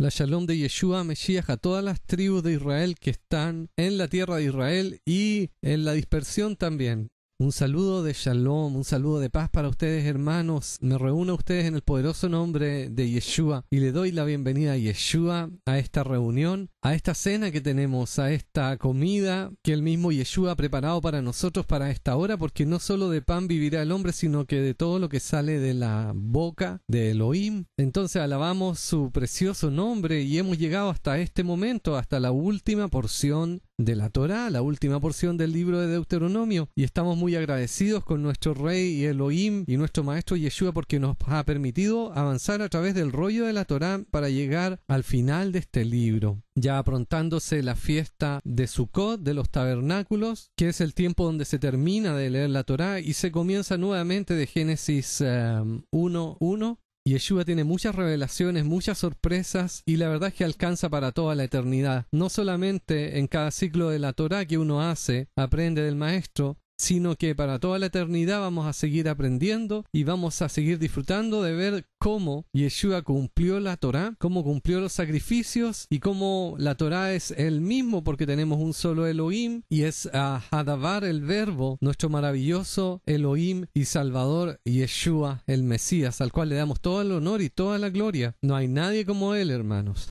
la shalom de Yeshua Mesías a todas las tribus de Israel que están en la tierra de Israel y en la dispersión también. Un saludo de shalom, un saludo de paz para ustedes hermanos. Me reúno a ustedes en el poderoso nombre de Yeshua y le doy la bienvenida a Yeshua a esta reunión a esta cena que tenemos, a esta comida que el mismo Yeshua ha preparado para nosotros para esta hora, porque no solo de pan vivirá el hombre, sino que de todo lo que sale de la boca de Elohim. Entonces alabamos su precioso nombre y hemos llegado hasta este momento, hasta la última porción de la Torá, la última porción del libro de Deuteronomio, y estamos muy agradecidos con nuestro rey y Elohim y nuestro maestro Yeshua porque nos ha permitido avanzar a través del rollo de la Torá para llegar al final de este libro ya aprontándose la fiesta de Sukkot, de los tabernáculos, que es el tiempo donde se termina de leer la Torá y se comienza nuevamente de Génesis 1.1. Em, y Yeshua tiene muchas revelaciones, muchas sorpresas y la verdad es que alcanza para toda la eternidad. No solamente en cada ciclo de la Torá que uno hace, aprende del Maestro, sino que para toda la eternidad vamos a seguir aprendiendo y vamos a seguir disfrutando de ver cómo Yeshua cumplió la Torá, cómo cumplió los sacrificios y cómo la Torá es el mismo porque tenemos un solo Elohim y es a el verbo, nuestro maravilloso Elohim y Salvador Yeshua el Mesías, al cual le damos todo el honor y toda la gloria. No hay nadie como él, hermanos.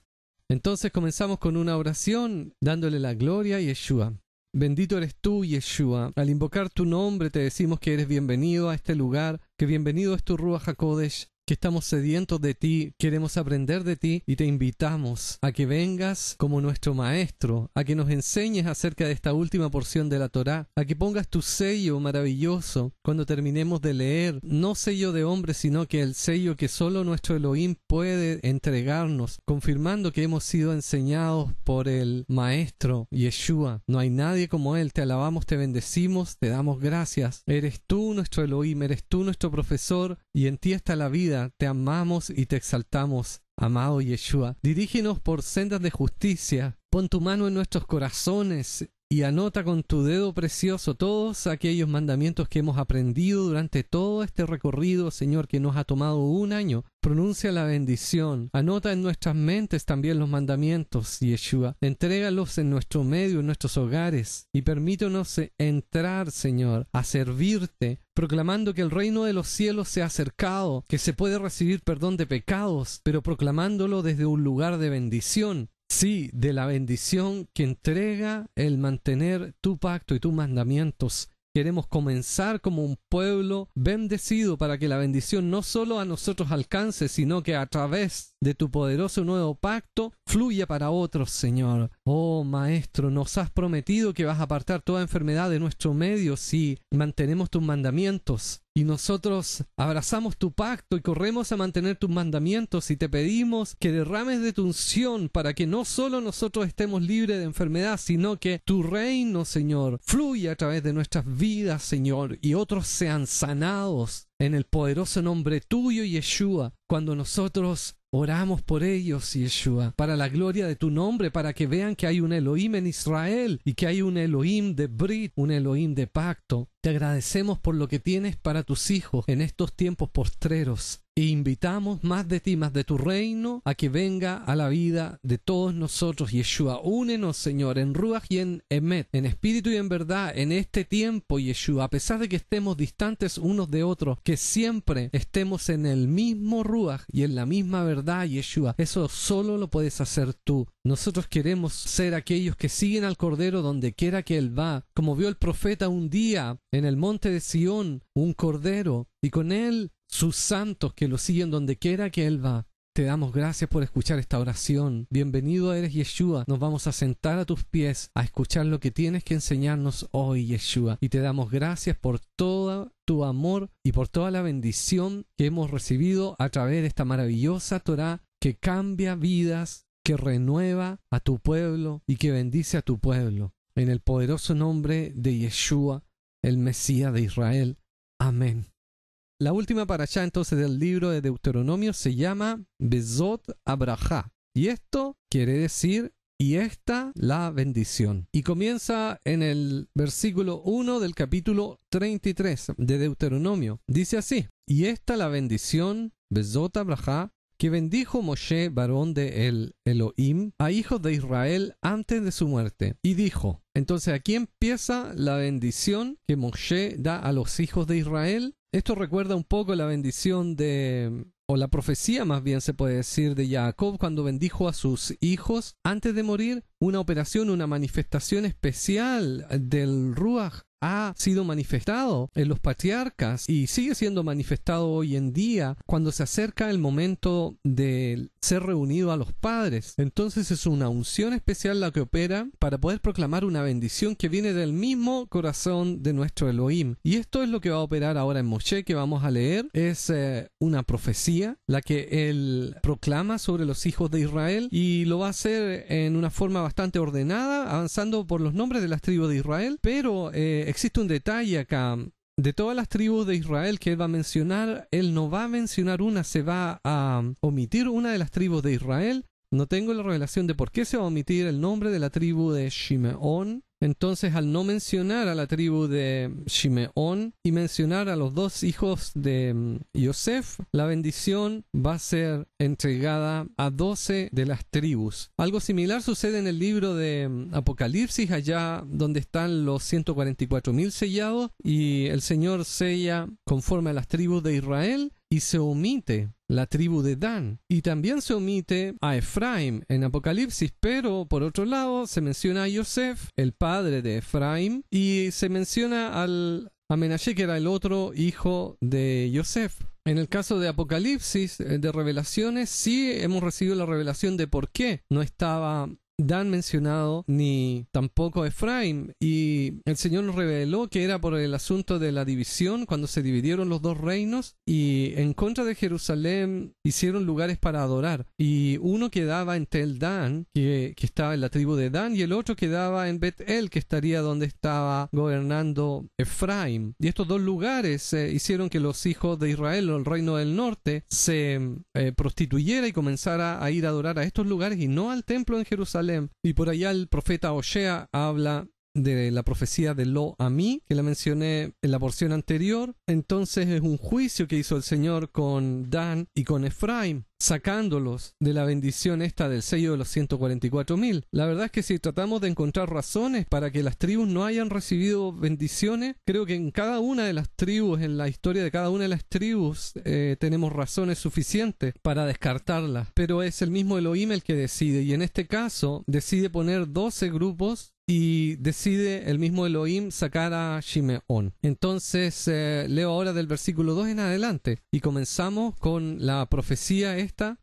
Entonces comenzamos con una oración dándole la gloria a Yeshua. Bendito eres tú, Yeshua. Al invocar tu nombre te decimos que eres bienvenido a este lugar, que bienvenido es tu rúa. HaKodesh, que estamos sedientos de ti, queremos aprender de ti y te invitamos a que vengas como nuestro maestro, a que nos enseñes acerca de esta última porción de la Torá, a que pongas tu sello maravilloso cuando terminemos de leer, no sello de hombre, sino que el sello que solo nuestro Elohim puede entregarnos, confirmando que hemos sido enseñados por el maestro Yeshua. No hay nadie como él, te alabamos, te bendecimos, te damos gracias. Eres tú nuestro Elohim, eres tú nuestro profesor y en ti está la vida te amamos y te exaltamos, amado Yeshua. Dirígenos por sendas de justicia, pon tu mano en nuestros corazones y anota con tu dedo precioso todos aquellos mandamientos que hemos aprendido durante todo este recorrido, Señor, que nos ha tomado un año. Pronuncia la bendición. Anota en nuestras mentes también los mandamientos, Yeshua. Entrégalos en nuestro medio, en nuestros hogares. Y permítanos entrar, Señor, a servirte, proclamando que el reino de los cielos se ha acercado, que se puede recibir perdón de pecados, pero proclamándolo desde un lugar de bendición. Sí, de la bendición que entrega el mantener tu pacto y tus mandamientos. Queremos comenzar como un pueblo bendecido para que la bendición no solo a nosotros alcance, sino que a través de tu poderoso nuevo pacto fluya para otros, Señor. Oh Maestro, nos has prometido que vas a apartar toda enfermedad de nuestro medio si mantenemos tus mandamientos y nosotros abrazamos tu pacto y corremos a mantener tus mandamientos y te pedimos que derrames de tu unción para que no solo nosotros estemos libres de enfermedad, sino que tu reino, Señor, fluya a través de nuestras vidas, Señor, y otros sean sanados en el poderoso nombre tuyo, Yeshua, cuando nosotros Oramos por ellos, Yeshua, para la gloria de tu nombre, para que vean que hay un Elohim en Israel y que hay un Elohim de Brit, un Elohim de pacto, te agradecemos por lo que tienes para tus hijos en estos tiempos postreros e invitamos más de ti, más de tu reino, a que venga a la vida de todos nosotros. Yeshua, únenos, Señor, en Ruach y en Emet, en espíritu y en verdad, en este tiempo, Yeshua, a pesar de que estemos distantes unos de otros, que siempre estemos en el mismo Ruach y en la misma verdad, Yeshua. Eso solo lo puedes hacer tú. Nosotros queremos ser aquellos que siguen al Cordero donde quiera que Él va. Como vio el profeta un día, en el monte de Sión un cordero y con él sus santos que lo siguen donde quiera que él va. Te damos gracias por escuchar esta oración. Bienvenido eres Yeshua. Nos vamos a sentar a tus pies a escuchar lo que tienes que enseñarnos hoy, Yeshua. Y te damos gracias por todo tu amor y por toda la bendición que hemos recibido a través de esta maravillosa Torah que cambia vidas, que renueva a tu pueblo y que bendice a tu pueblo. En el poderoso nombre de Yeshua el Mesías de Israel. Amén. La última para allá entonces del libro de Deuteronomio se llama Bezot Abraha. Y esto quiere decir, y esta la bendición. Y comienza en el versículo 1 del capítulo 33 de Deuteronomio. Dice así, y esta la bendición, Bezot Abraha, que bendijo Moshe, varón de el Elohim, a hijos de Israel antes de su muerte, y dijo, entonces aquí empieza la bendición que Moshe da a los hijos de Israel. Esto recuerda un poco la bendición de, o la profecía más bien se puede decir de Jacob cuando bendijo a sus hijos antes de morir, una operación, una manifestación especial del Ruach ha sido manifestado en los patriarcas y sigue siendo manifestado hoy en día cuando se acerca el momento de ser reunido a los padres. Entonces es una unción especial la que opera para poder proclamar una bendición que viene del mismo corazón de nuestro Elohim. Y esto es lo que va a operar ahora en Moshe que vamos a leer. Es eh, una profecía la que él proclama sobre los hijos de Israel y lo va a hacer en una forma bastante ordenada, avanzando por los nombres de las tribus de Israel, pero eh, existe un detalle acá. De todas las tribus de Israel que él va a mencionar, él no va a mencionar una, se va a omitir una de las tribus de Israel. No tengo la revelación de por qué se va a omitir el nombre de la tribu de Shimeón, entonces, al no mencionar a la tribu de Shimeón y mencionar a los dos hijos de mm, Yosef, la bendición va a ser entregada a doce de las tribus. Algo similar sucede en el libro de mm, Apocalipsis, allá donde están los 144.000 sellados y el Señor sella conforme a las tribus de Israel y se omite la tribu de Dan. Y también se omite a Efraim en Apocalipsis, pero por otro lado se menciona a Yosef, el padre de Efraim, y se menciona al Amenashe, que era el otro hijo de Yosef. En el caso de Apocalipsis, eh, de revelaciones, sí hemos recibido la revelación de por qué no estaba Dan mencionado ni tampoco Efraín. Y el Señor nos reveló que era por el asunto de la división, cuando se dividieron los dos reinos y en contra de Jerusalén hicieron lugares para adorar. Y uno quedaba en Tel Dan, que, estaba en la tribu de Dan, y el otro quedaba en Bet-El, que estaría donde estaba gobernando Efraín. Y estos dos lugares eh, hicieron que los hijos de Israel o el reino del norte se eh, prostituyera y comenzara a ir a adorar a estos lugares y no al templo en Jerusalén y por allá el profeta Osea habla de la profecía de Lo a mí, que la mencioné en la porción anterior. Entonces es un juicio que hizo el Señor con Dan y con Efraim sacándolos de la bendición esta del sello de los 144.000. La verdad es que si tratamos de encontrar razones para que las tribus no hayan recibido bendiciones, creo que en cada una de las tribus, en la historia de cada una de las tribus, eh, tenemos razones suficientes para descartarlas. Pero es el mismo Elohim el que decide y en este caso decide poner 12 grupos y decide el mismo Elohim sacar a Shimeon Entonces eh, leo ahora del versículo 2 en adelante y comenzamos con la profecía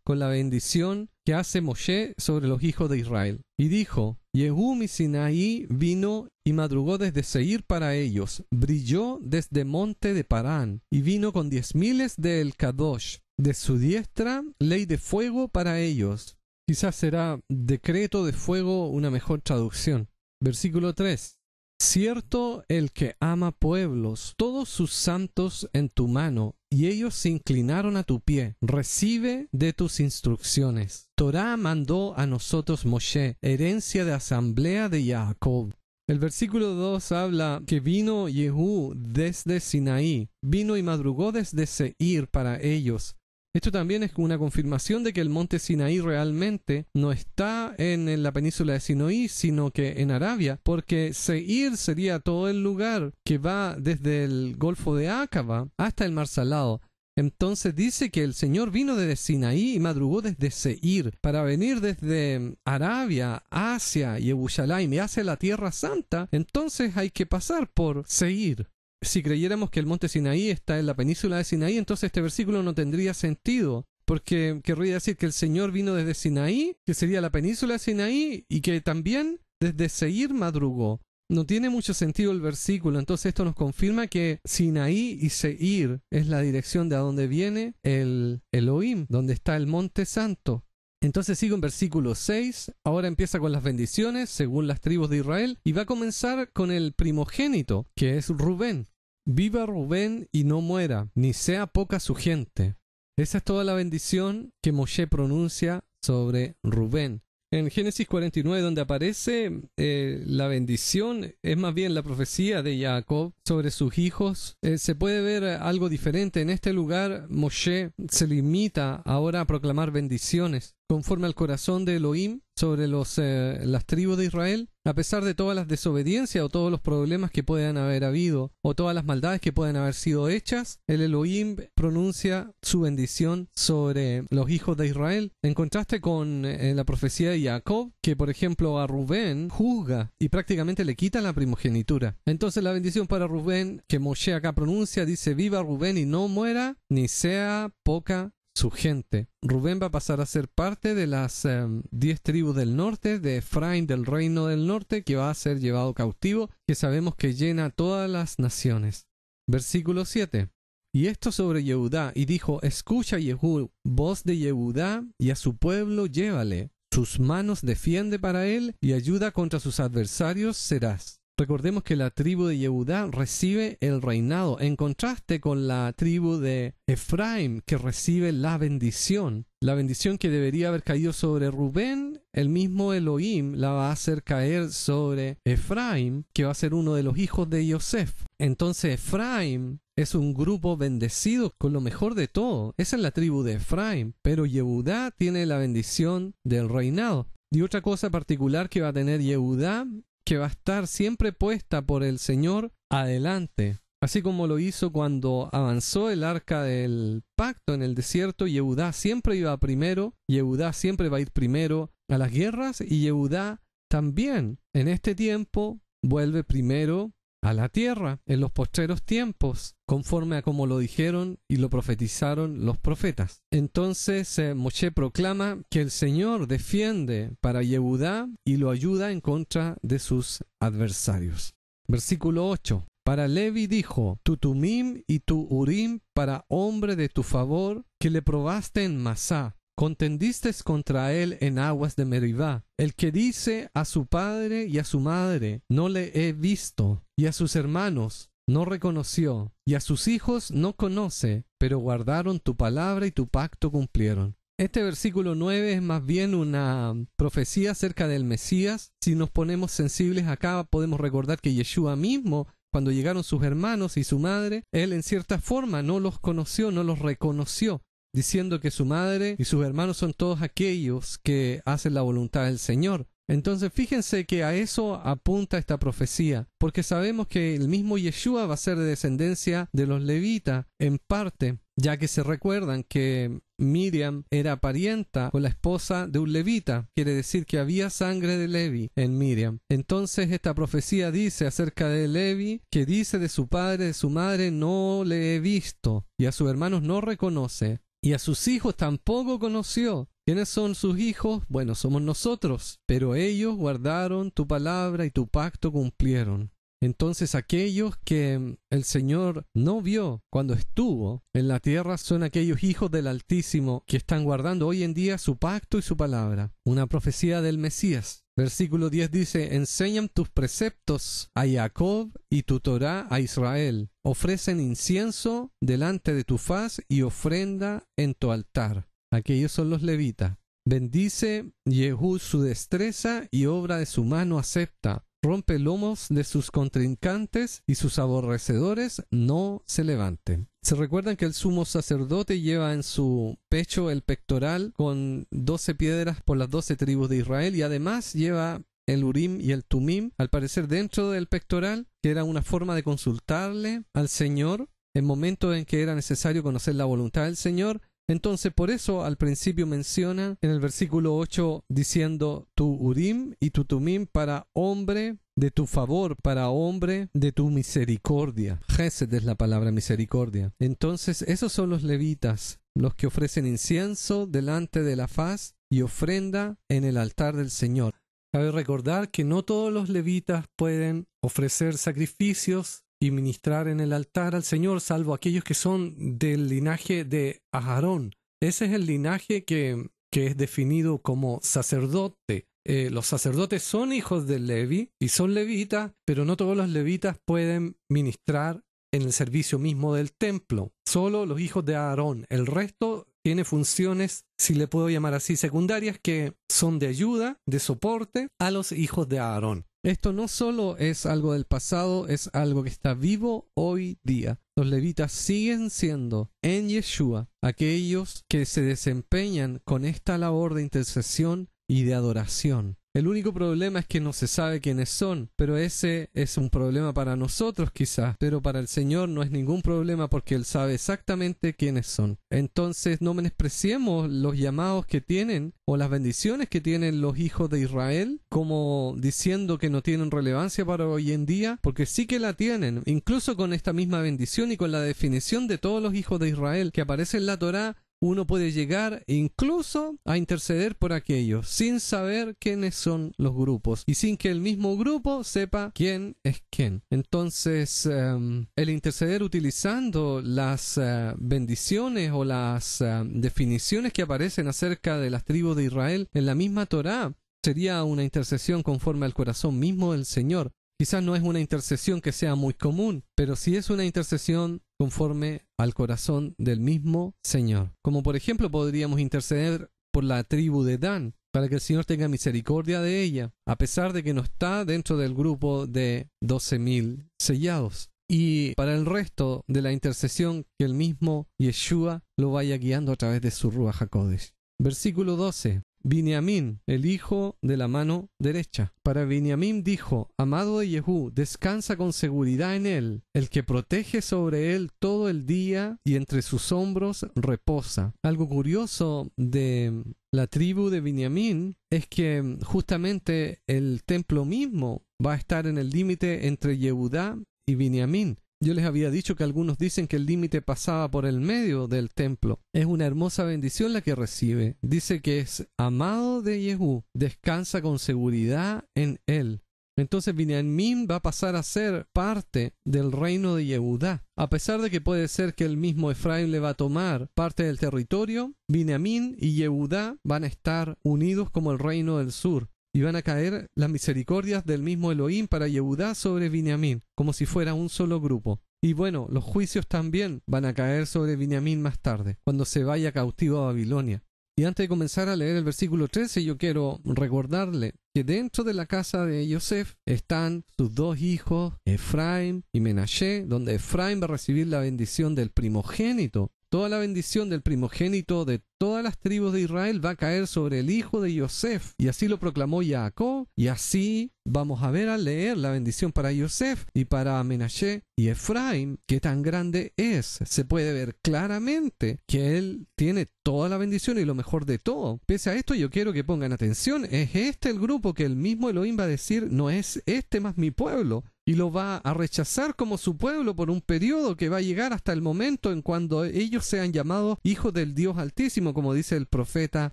con la bendición que hace Moshe sobre los hijos de Israel. Y dijo, Yehú mi Sinaí vino y madrugó desde Seir para ellos, brilló desde monte de Parán, y vino con diez miles de El Kadosh, de su diestra ley de fuego para ellos. Quizás será decreto de fuego una mejor traducción. Versículo 3. Cierto el que ama pueblos, todos sus santos en tu mano y ellos se inclinaron a tu pie. Recibe de tus instrucciones. Torá mandó a nosotros Moshe, herencia de asamblea de Jacob. El versículo 2 habla que vino Jehú desde Sinaí, vino y madrugó desde Seir para ellos, esto también es una confirmación de que el monte Sinaí realmente no está en la península de Sinoí, sino que en Arabia, porque Seir sería todo el lugar que va desde el Golfo de Áqaba hasta el Mar Salado. Entonces dice que el Señor vino desde Sinaí y madrugó desde Seir para venir desde Arabia, Asia y y hacia la Tierra Santa. Entonces hay que pasar por Seir si creyéramos que el monte Sinaí está en la península de Sinaí, entonces este versículo no tendría sentido, porque querría decir que el Señor vino desde Sinaí, que sería la península de Sinaí, y que también desde Seir madrugó. No tiene mucho sentido el versículo, entonces esto nos confirma que Sinaí y Seir es la dirección de a donde viene el Elohim, donde está el monte santo. Entonces sigo en versículo 6, ahora empieza con las bendiciones según las tribus de Israel y va a comenzar con el primogénito, que es Rubén. Viva Rubén y no muera, ni sea poca su gente. Esa es toda la bendición que Moshe pronuncia sobre Rubén. En Génesis 49, donde aparece eh, la bendición, es más bien la profecía de Jacob sobre sus hijos, eh, se puede ver algo diferente. En este lugar, Moshe se limita ahora a proclamar bendiciones conforme al corazón de Elohim sobre los, eh, las tribus de Israel a pesar de todas las desobediencias o todos los problemas que puedan haber habido o todas las maldades que puedan haber sido hechas, el Elohim pronuncia su bendición sobre los hijos de Israel. En contraste con eh, la profecía de Jacob, que por ejemplo a Rubén juzga y prácticamente le quita la primogenitura. Entonces la bendición para Rubén que Moshe acá pronuncia dice viva Rubén y no muera ni sea poca su gente. Rubén va a pasar a ser parte de las em, diez tribus del norte, de Efraín del reino del norte, que va a ser llevado cautivo, que sabemos que llena todas las naciones. Versículo 7. Y esto sobre Yehudá, y dijo, escucha Yehú, voz de Yehudá, y a su pueblo llévale, sus manos defiende para él, y ayuda contra sus adversarios serás. Recordemos que la tribu de Yehudá recibe el reinado, en contraste con la tribu de Efraim, que recibe la bendición. La bendición que debería haber caído sobre Rubén, el mismo Elohim la va a hacer caer sobre Efraim, que va a ser uno de los hijos de Yosef. Entonces Efraim es un grupo bendecido con lo mejor de todo. Esa es la tribu de Efraim, pero Yehudá tiene la bendición del reinado. Y otra cosa particular que va a tener Yehudá que va a estar siempre puesta por el Señor adelante, así como lo hizo cuando avanzó el arca del pacto en el desierto, Yehudá siempre iba primero, Yehudá siempre va a ir primero a las guerras y Yehudá también en este tiempo vuelve primero a la tierra en los postreros tiempos, conforme a como lo dijeron y lo profetizaron los profetas. Entonces eh, Moshe proclama que el Señor defiende para Yehudá y lo ayuda en contra de sus adversarios. Versículo 8. Para Levi dijo, tu tumim y tu urim para hombre de tu favor, que le probaste en Masá, contendisteis contra él en aguas de Meribá. El que dice a su padre y a su madre, no le he visto, y a sus hermanos, no reconoció, y a sus hijos no conoce, pero guardaron tu palabra y tu pacto cumplieron. Este versículo 9 es más bien una profecía acerca del Mesías. Si nos ponemos sensibles acá, podemos recordar que Yeshua mismo cuando llegaron sus hermanos y su madre, él en cierta forma no los conoció, no los reconoció diciendo que su madre y sus hermanos son todos aquellos que hacen la voluntad del Señor. Entonces fíjense que a eso apunta esta profecía, porque sabemos que el mismo Yeshua va a ser de descendencia de los levitas, en parte, ya que se recuerdan que Miriam era parienta con la esposa de un levita, quiere decir que había sangre de Levi en Miriam. Entonces esta profecía dice acerca de Levi que dice de su padre, de su madre, no le he visto y a sus hermanos no reconoce. Y a sus hijos tampoco conoció. ¿Quiénes son sus hijos? Bueno, somos nosotros. Pero ellos guardaron tu palabra y tu pacto cumplieron. Entonces aquellos que el Señor no vio cuando estuvo en la tierra son aquellos hijos del Altísimo que están guardando hoy en día su pacto y su palabra. Una profecía del Mesías. Versículo 10 dice, enseñan tus preceptos a Jacob y tu Torah a Israel. Ofrecen incienso delante de tu faz y ofrenda en tu altar. Aquellos son los levitas. Bendice Jehú su destreza y obra de su mano acepta rompe lomos de sus contrincantes y sus aborrecedores no se levanten. Se recuerdan que el sumo sacerdote lleva en su pecho el pectoral con doce piedras por las doce tribus de Israel y además lleva el Urim y el Tumim, al parecer dentro del pectoral, que era una forma de consultarle al Señor en momento en que era necesario conocer la voluntad del Señor entonces, por eso al principio menciona en el versículo 8 diciendo tu Urim y tu Tumim para hombre de tu favor, para hombre de tu misericordia. Gesed es la palabra misericordia. Entonces, esos son los levitas, los que ofrecen incienso delante de la faz y ofrenda en el altar del Señor. Cabe recordar que no todos los levitas pueden ofrecer sacrificios y ministrar en el altar al Señor, salvo aquellos que son del linaje de Aarón Ese es el linaje que, es definido como sacerdote. Eh, los sacerdotes son hijos de Levi y son levitas, pero no todos los levitas pueden ministrar en el servicio mismo del templo. Solo los hijos de Aarón, el resto tiene funciones, si le puedo llamar así, secundarias que son de ayuda, de soporte a los hijos de Aarón. Esto no solo es algo del pasado, es algo que está vivo hoy día. Los levitas siguen siendo en Yeshua aquellos que se desempeñan con esta labor de intercesión y de adoración. El único problema es que no se sabe quiénes son, pero ese es un problema para nosotros quizás, pero para el Señor no es ningún problema porque Él sabe exactamente quiénes son. Entonces no menospreciemos los llamados que tienen o las bendiciones que tienen los hijos de Israel como diciendo que no tienen relevancia para hoy en día, porque sí que la tienen, incluso con esta misma bendición y con la definición de todos los hijos de Israel que aparece en la Torá, uno puede llegar incluso a interceder por aquellos sin saber quiénes son los grupos y sin que el mismo grupo sepa quién es quién. Entonces, em, el interceder utilizando las eh, bendiciones o las eh, definiciones que aparecen acerca de las tribus de Israel en la misma Torá sería una intercesión conforme al corazón mismo del Señor. Quizás no es una intercesión que sea muy común, pero sí es una intercesión conforme al corazón del mismo Señor. Como por ejemplo podríamos interceder por la tribu de Dan, para que el Señor tenga misericordia de ella, a pesar de que no está dentro del grupo de 12.000 sellados. Y para el resto de la intercesión, que el mismo Yeshua lo vaya guiando a través de su Ruach HaKodesh. Versículo 12. Biniamín, el hijo de la mano derecha. Para Biniamín dijo, Amado de Yehú, descansa con seguridad en él, el que protege sobre él todo el día y entre sus hombros reposa. Algo curioso de la tribu de Biniamín es que justamente el templo mismo va a estar en el límite entre Yehudá y Biniamín. Yo les había dicho que algunos dicen que el límite pasaba por el medio del templo. Es una hermosa bendición la que recibe. Dice que es amado de Yehú, descansa con seguridad en él. Entonces Binyamin va a pasar a ser parte del reino de Yehudá. A pesar de que puede ser que el mismo Efraín le va a tomar parte del territorio, Binyamin y Yehudá van a estar unidos como el reino del sur y van a caer las misericordias del mismo Elohim para Yehudá sobre Biniamín, como si fuera un solo grupo. Y bueno, los juicios también van a caer sobre Biniamín más tarde, cuando se vaya cautivo a Babilonia. Y antes de comenzar a leer el versículo 13, yo quiero recordarle que dentro de la casa de Yosef están sus dos hijos, Efraim y Menashe, donde Efraim va a recibir la bendición del primogénito, toda la bendición del primogénito de todas las tribus de Israel va a caer sobre el hijo de Yosef. Y así lo proclamó Jacob, y así vamos a ver al leer la bendición para Yosef y para Menashe y Efraín, que tan grande es. Se puede ver claramente que él tiene toda la bendición y lo mejor de todo. Pese a esto, yo quiero que pongan atención, es este el grupo que el mismo Elohim va a decir, no es este más mi pueblo, y lo va a rechazar como su pueblo por un periodo que va a llegar hasta el momento en cuando ellos sean llamados hijos del Dios Altísimo, como dice el profeta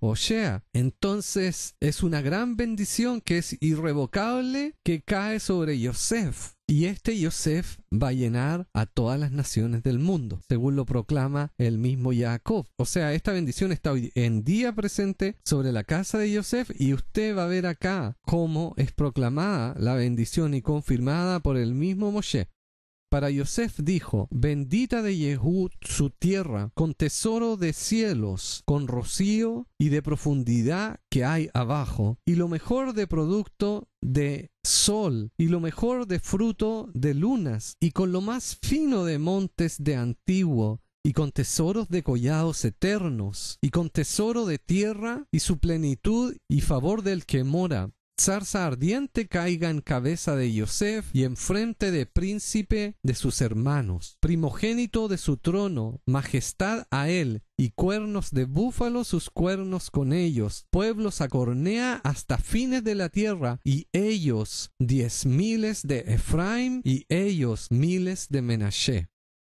Osea. Entonces es una gran bendición que es irrevocable que cae sobre Yosef. Y este Yosef va a llenar a todas las naciones del mundo, según lo proclama el mismo Jacob. O sea, esta bendición está hoy en día presente sobre la casa de Yosef y usted va a ver acá cómo es proclamada la bendición y confirmada por el mismo Moshe. Para Yosef dijo, bendita de Jehú su tierra, con tesoro de cielos, con rocío y de profundidad que hay abajo, y lo mejor de producto de sol y lo mejor de fruto de lunas y con lo más fino de montes de antiguo y con tesoros de collados eternos y con tesoro de tierra y su plenitud y favor del que mora zarza ardiente caiga en cabeza de Yosef y en frente de príncipe de sus hermanos, primogénito de su trono, majestad a él, y cuernos de búfalo sus cuernos con ellos, pueblos a cornea hasta fines de la tierra, y ellos diez miles de Efraim y ellos miles de Menashe.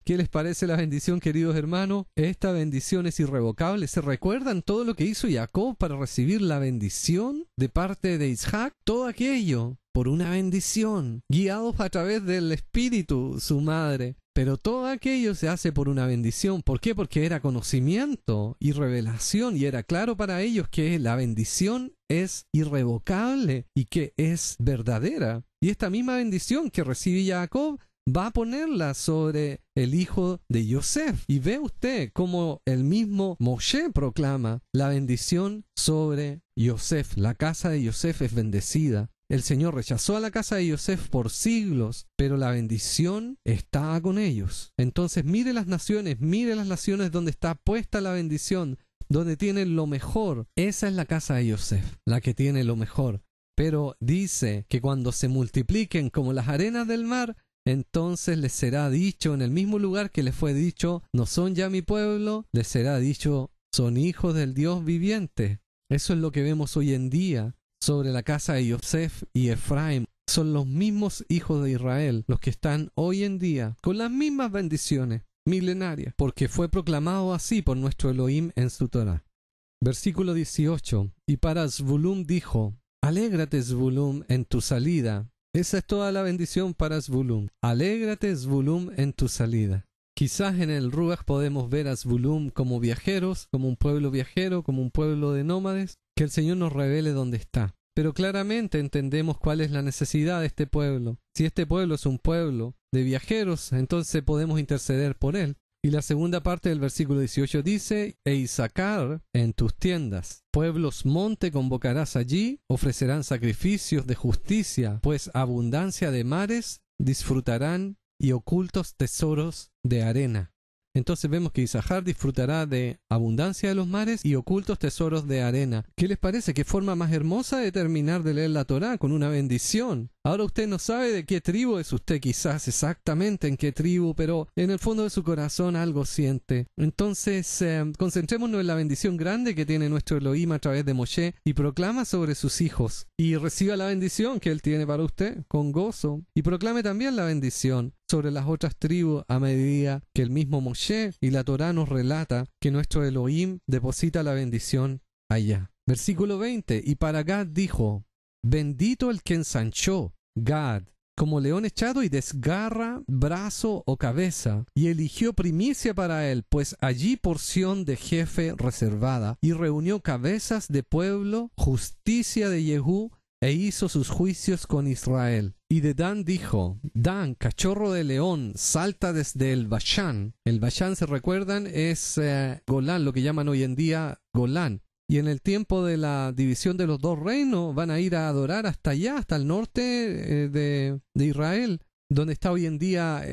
¿Qué les parece la bendición, queridos hermanos? Esta bendición es irrevocable. ¿Se recuerdan todo lo que hizo Jacob para recibir la bendición de parte de Isaac? Todo aquello por una bendición, guiados a través del Espíritu, su madre. Pero todo aquello se hace por una bendición. ¿Por qué? Porque era conocimiento y revelación y era claro para ellos que la bendición es irrevocable y que es verdadera. Y esta misma bendición que recibe Jacob va a ponerla sobre el hijo de Yosef. Y ve usted cómo el mismo Moshe proclama la bendición sobre Yosef. La casa de Yosef es bendecida. El Señor rechazó a la casa de Yosef por siglos, pero la bendición está con ellos. Entonces mire las naciones, mire las naciones donde está puesta la bendición, donde tiene lo mejor. Esa es la casa de Yosef, la que tiene lo mejor. Pero dice que cuando se multipliquen como las arenas del mar, entonces les será dicho en el mismo lugar que les fue dicho, no son ya mi pueblo, les será dicho, son hijos del Dios viviente. Eso es lo que vemos hoy en día sobre la casa de Yosef y Efraim. Son los mismos hijos de Israel, los que están hoy en día, con las mismas bendiciones milenarias, porque fue proclamado así por nuestro Elohim en su Torah. Versículo 18. Y para Zvulum dijo, Alégrate, Zvulum, en tu salida, esa es toda la bendición para Zvulun. Alégrate, Zvulum, en tu salida. Quizás en el Ruach podemos ver a Zvulun como viajeros, como un pueblo viajero, como un pueblo de nómades, que el Señor nos revele dónde está. Pero claramente entendemos cuál es la necesidad de este pueblo. Si este pueblo es un pueblo de viajeros, entonces podemos interceder por él. Y la segunda parte del versículo 18 dice, e Isaacar en tus tiendas, pueblos monte convocarás allí, ofrecerán sacrificios de justicia, pues abundancia de mares disfrutarán y ocultos tesoros de arena. Entonces vemos que Isahar disfrutará de abundancia de los mares y ocultos tesoros de arena. ¿Qué les parece? ¿Qué forma más hermosa de terminar de leer la Torá con una bendición? Ahora usted no sabe de qué tribu es usted, quizás exactamente en qué tribu, pero en el fondo de su corazón algo siente. Entonces, eh, concentrémonos en la bendición grande que tiene nuestro Elohim a través de Moshe y proclama sobre sus hijos. Y reciba la bendición que él tiene para usted con gozo. Y proclame también la bendición sobre las otras tribus a medida que el mismo Moshe y la Torá nos relata que nuestro Elohim deposita la bendición allá. Versículo 20. Y para Gad dijo, bendito el que ensanchó Gad como león echado y desgarra brazo o cabeza, y eligió primicia para él, pues allí porción de jefe reservada, y reunió cabezas de pueblo, justicia de Yehú, e hizo sus juicios con Israel. Y de Dan dijo, Dan, cachorro de león, salta desde el Bashán. El Bashán, se recuerdan, es eh, Golán, lo que llaman hoy en día Golán. Y en el tiempo de la división de los dos reinos van a ir a adorar hasta allá, hasta el norte eh, de, de, Israel, donde está hoy en día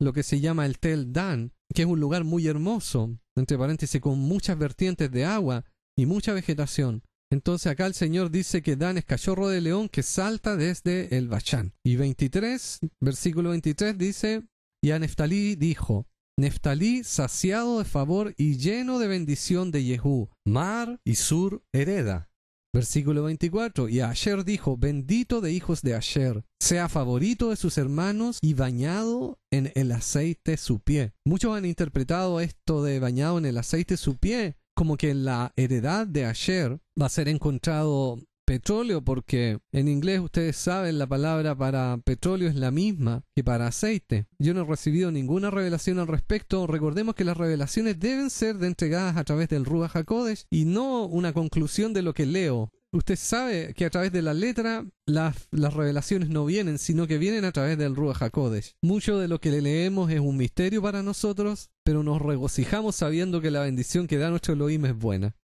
lo que se llama el Tel Dan, que es un lugar muy hermoso, entre paréntesis, con muchas vertientes de agua y mucha vegetación. Entonces acá el Señor dice que Dan es cachorro de león que salta desde el Bachán. Y 23, versículo 23 dice, y a Neftalí dijo, Neftalí saciado de favor y lleno de bendición de Yehú, mar y sur hereda. Versículo 24, y a Asher dijo, bendito de hijos de Asher, sea favorito de sus hermanos y bañado en el aceite su pie. Muchos han interpretado esto de bañado en el aceite su pie como que la heredad de ayer va a ser encontrado petróleo, porque en inglés ustedes saben la palabra para petróleo es la misma que para aceite. Yo no he recibido ninguna revelación al respecto. Recordemos que las revelaciones deben ser entregadas a través del Ruach HaKodesh y no una conclusión de lo que leo usted sabe que a través de la letra las, revelaciones no vienen, sino que vienen a través del Ruach HaKodesh. Mucho de lo que le leemos es un misterio para nosotros, pero nos regocijamos sabiendo que la bendición que da nuestro Elohim es buena.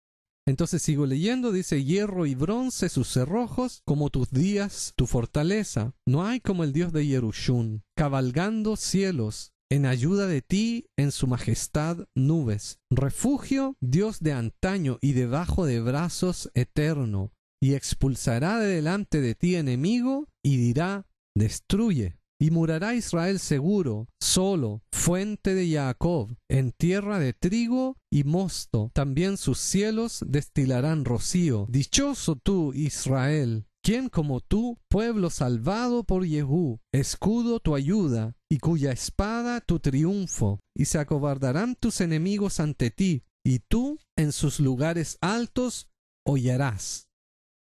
Entonces sigo leyendo, dice hierro y bronce sus cerrojos, como tus días, tu fortaleza. No hay como el Dios de Yerushun, cabalgando cielos, en ayuda de ti, en su majestad, nubes. Refugio, Dios de antaño y debajo de brazos eterno y expulsará de delante de ti enemigo, y dirá, destruye. Y murará Israel seguro, solo, fuente de Jacob, en tierra de trigo y mosto. También sus cielos destilarán rocío. Dichoso tú, Israel, quien como tú, pueblo salvado por Yehú, escudo tu ayuda, y cuya espada tu triunfo, y se acobardarán tus enemigos ante ti, y tú en sus lugares altos hollarás.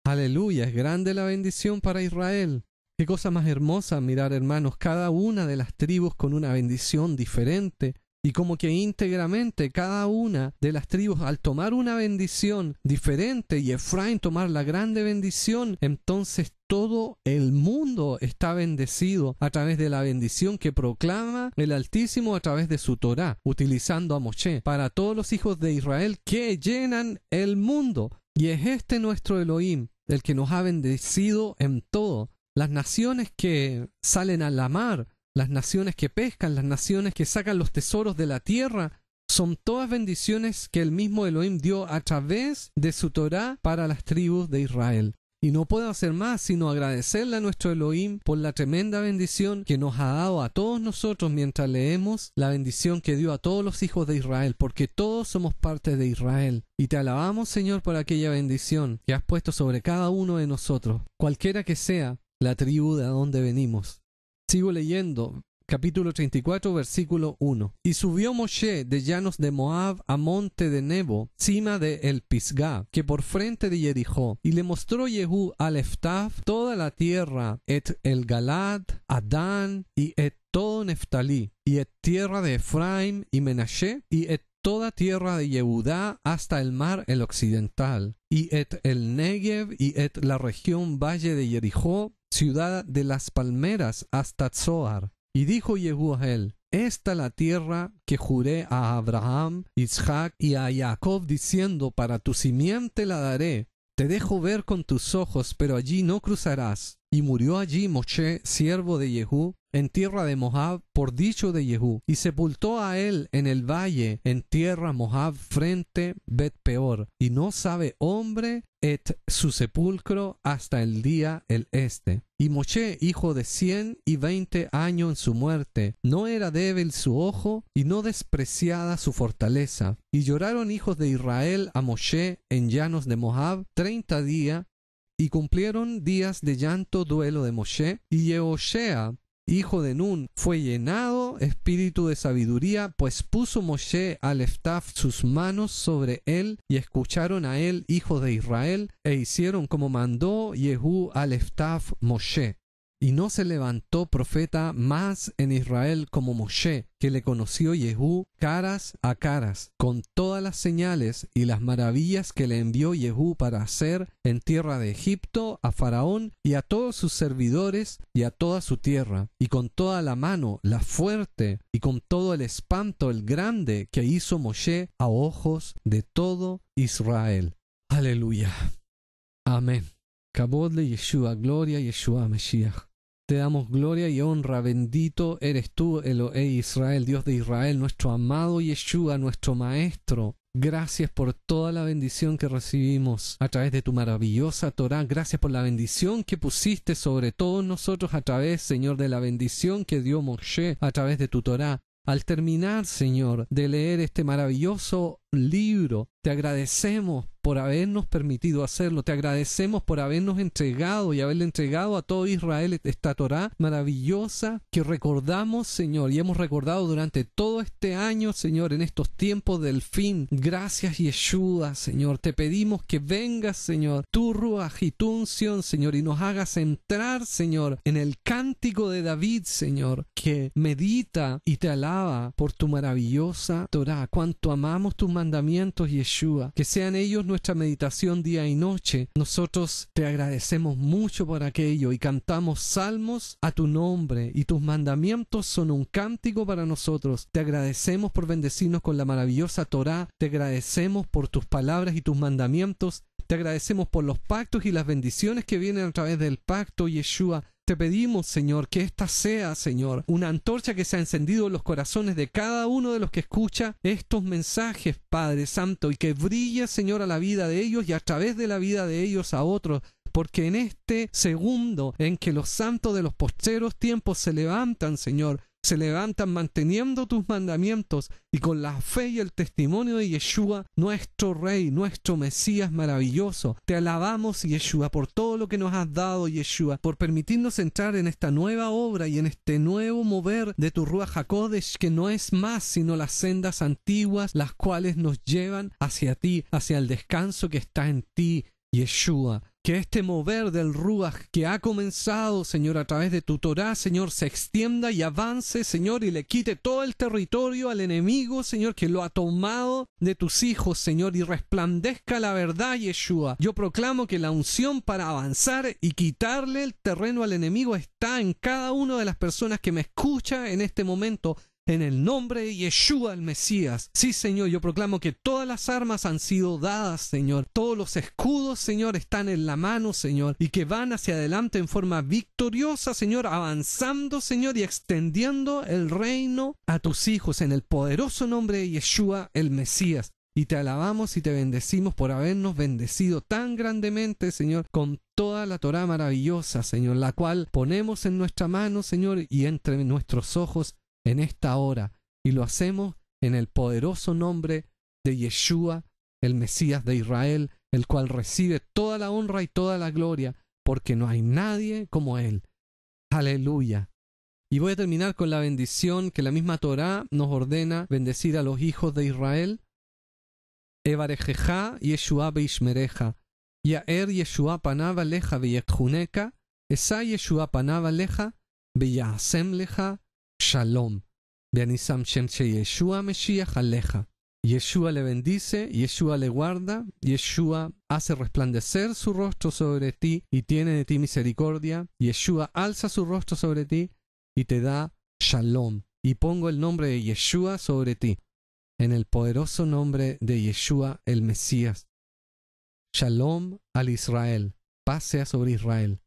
Aleluya, es grande la bendición para Israel. Qué cosa más hermosa mirar, hermanos, cada una de las tribus con una bendición diferente. Y como que íntegramente cada una de las tribus al tomar una bendición diferente y Efraín tomar la grande bendición, entonces todo el mundo está bendecido a través de la bendición que proclama el Altísimo a través de su Torá, utilizando a Moshe, para todos los hijos de Israel que llenan el mundo. Y es este nuestro Elohim, el que nos ha bendecido en todo. Las naciones que salen a la mar, las naciones que pescan, las naciones que sacan los tesoros de la tierra, son todas bendiciones que el mismo Elohim dio a través de su Torá para las tribus de Israel. Y no puedo hacer más sino agradecerle a nuestro Elohim por la tremenda bendición que nos ha dado a todos nosotros mientras leemos la bendición que dio a todos los hijos de Israel, porque todos somos parte de Israel. Y te alabamos, Señor, por aquella bendición que has puesto sobre cada uno de nosotros, cualquiera que sea la tribu de donde venimos. Sigo leyendo, capítulo 34, versículo 1. Y subió Moshe de llanos de Moab a monte de Nebo, cima de El Pisgah, que por frente de Jericó, y le mostró Jehú al Eftaf toda la tierra, et el Galad, Adán, y et todo Neftalí, y et tierra de Ephraim y Menashe, y et toda tierra de Yehudá hasta el mar el occidental, y et el Negev, y et la región valle de Jericó, ciudad de las palmeras hasta Zoar, y dijo Yehú a él, Esta la tierra que juré a Abraham, Isaac y a Jacob diciendo, para tu simiente la daré. Te dejo ver con tus ojos, pero allí no cruzarás. Y murió allí Moshe, siervo de Yehú, en tierra de Moab por dicho de Jehú, y sepultó a él en el valle en tierra Moab frente Bet Peor, y no sabe hombre et su sepulcro hasta el día el este. Y Moshe, hijo de cien y veinte años en su muerte, no era débil su ojo y no despreciada su fortaleza. Y lloraron hijos de Israel a Moshe en llanos de Moab treinta días y cumplieron días de llanto duelo de Moshe, y hijo de Nun, fue llenado espíritu de sabiduría, pues puso Moshe al sus manos sobre él, y escucharon a él, hijo de Israel, e hicieron como mandó Yehú al Moshe. Y no se levantó profeta más en Israel como Moshe, que le conoció Yehú caras a caras, con todas las señales y las maravillas que le envió Yehú para hacer en tierra de Egipto a Faraón y a todos sus servidores y a toda su tierra, y con toda la mano, la fuerte, y con todo el espanto, el grande que hizo Moshe a ojos de todo Israel. Aleluya. Amén. cabodle le gloria te damos gloria y honra, bendito eres tú, Eloé, Israel, Dios de Israel, nuestro amado Yeshua, nuestro Maestro. Gracias por toda la bendición que recibimos a través de tu maravillosa Torah. Gracias por la bendición que pusiste sobre todos nosotros a través, Señor, de la bendición que dio Moshe a través de tu Torah. Al terminar, Señor, de leer este maravilloso libro. Te agradecemos por habernos permitido hacerlo. Te agradecemos por habernos entregado y haberle entregado a todo Israel esta Torah maravillosa que recordamos, Señor, y hemos recordado durante todo este año, Señor, en estos tiempos del fin. Gracias, ayuda, Señor. Te pedimos que vengas, Señor, tu ruajitunción, Señor, y nos hagas entrar, Señor, en el cántico de David, Señor, que medita y te alaba por tu maravillosa Torah. Cuánto amamos tu mandamientos, Yeshua. Que sean ellos nuestra meditación día y noche. Nosotros te agradecemos mucho por aquello y cantamos salmos a tu nombre y tus mandamientos son un cántico para nosotros. Te agradecemos por bendecirnos con la maravillosa Torá. Te agradecemos por tus palabras y tus mandamientos. Te agradecemos por los pactos y las bendiciones que vienen a través del pacto, Yeshua. Te pedimos, Señor, que esta sea, Señor, una antorcha que se ha encendido en los corazones de cada uno de los que escucha estos mensajes, Padre Santo, y que brille, Señor, a la vida de ellos y a través de la vida de ellos a otros, porque en este segundo en que los santos de los posteros tiempos se levantan, Señor, se levantan manteniendo tus mandamientos y con la fe y el testimonio de Yeshua, nuestro Rey, nuestro Mesías maravilloso. Te alabamos, Yeshua, por todo lo que nos has dado, Yeshua, por permitirnos entrar en esta nueva obra y en este nuevo mover de tu Rúa Jacodesh, que no es más sino las sendas antiguas, las cuales nos llevan hacia ti, hacia el descanso que está en ti, Yeshua que este mover del Ruach que ha comenzado, Señor, a través de tu Torah, Señor, se extienda y avance, Señor, y le quite todo el territorio al enemigo, Señor, que lo ha tomado de tus hijos, Señor, y resplandezca la verdad, Yeshua. Yo proclamo que la unción para avanzar y quitarle el terreno al enemigo está en cada una de las personas que me escucha en este momento en el nombre de Yeshua el Mesías. Sí, Señor, yo proclamo que todas las armas han sido dadas, Señor. Todos los escudos, Señor, están en la mano, Señor. Y que van hacia adelante en forma victoriosa, Señor. Avanzando, Señor, y extendiendo el reino a tus hijos. En el poderoso nombre de Yeshua el Mesías. Y te alabamos y te bendecimos por habernos bendecido tan grandemente, Señor, con toda la Torah maravillosa, Señor, la cual ponemos en nuestra mano, Señor, y entre nuestros ojos en esta hora y lo hacemos en el poderoso nombre de Yeshua, el Mesías de Israel, el cual recibe toda la honra y toda la gloria, porque no hay nadie como Él. Aleluya. Y voy a terminar con la bendición que la misma Torá nos ordena bendecir a los hijos de Israel. Evarejeja Yeshua Beishmereja, Yaer Yeshua Panava Leja Esa Yeshua Panava Leja, Shalom. y Shem Yeshua Mesías, aleja. Yeshua le bendice, Yeshua le guarda, Yeshua hace resplandecer su rostro sobre ti y tiene de ti misericordia, Yeshua alza su rostro sobre ti y te da shalom. Y pongo el nombre de Yeshua sobre ti, en el poderoso nombre de Yeshua el Mesías. Shalom al Israel, paz sea sobre Israel.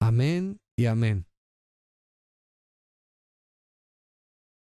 Amén y amén.